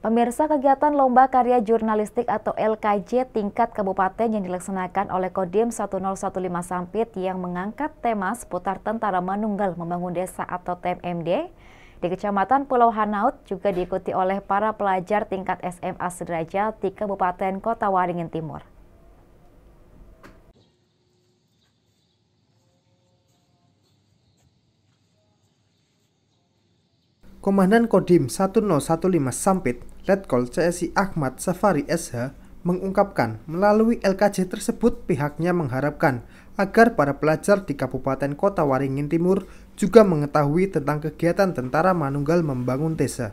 Pemirsa kegiatan Lomba Karya Jurnalistik atau LKJ tingkat kabupaten yang dilaksanakan oleh Kodim 1015 Sampit yang mengangkat tema seputar tentara menunggal membangun desa atau TMMD di Kecamatan Pulau Hanaut juga diikuti oleh para pelajar tingkat SMA sederajat di Kabupaten Kota Waringin Timur. Komandan Kodim 1015 Sampit, Letkol CSI Ahmad Safari SH mengungkapkan melalui LKJ tersebut pihaknya mengharapkan agar para pelajar di Kabupaten Kota Waringin Timur juga mengetahui tentang kegiatan Tentara Manunggal Membangun Desa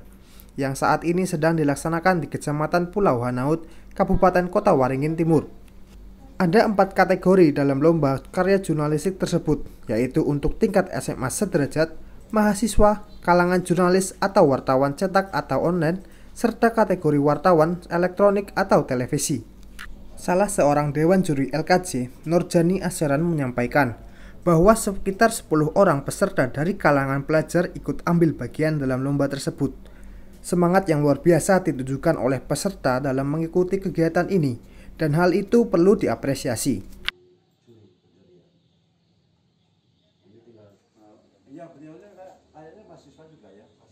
yang saat ini sedang dilaksanakan di Kecamatan Pulau Hanaut, Kabupaten Kota Waringin Timur. Ada empat kategori dalam lomba karya jurnalistik tersebut, yaitu untuk tingkat SMA sederajat, mahasiswa, kalangan jurnalis atau wartawan cetak atau online, serta kategori wartawan elektronik atau televisi. Salah seorang dewan juri LKC, Nurjani Asyaran menyampaikan bahwa sekitar 10 orang peserta dari kalangan pelajar ikut ambil bagian dalam lomba tersebut. Semangat yang luar biasa ditujukan oleh peserta dalam mengikuti kegiatan ini, dan hal itu perlu diapresiasi. ya beliaunya kayak kayaknya mahasiswa juga ya.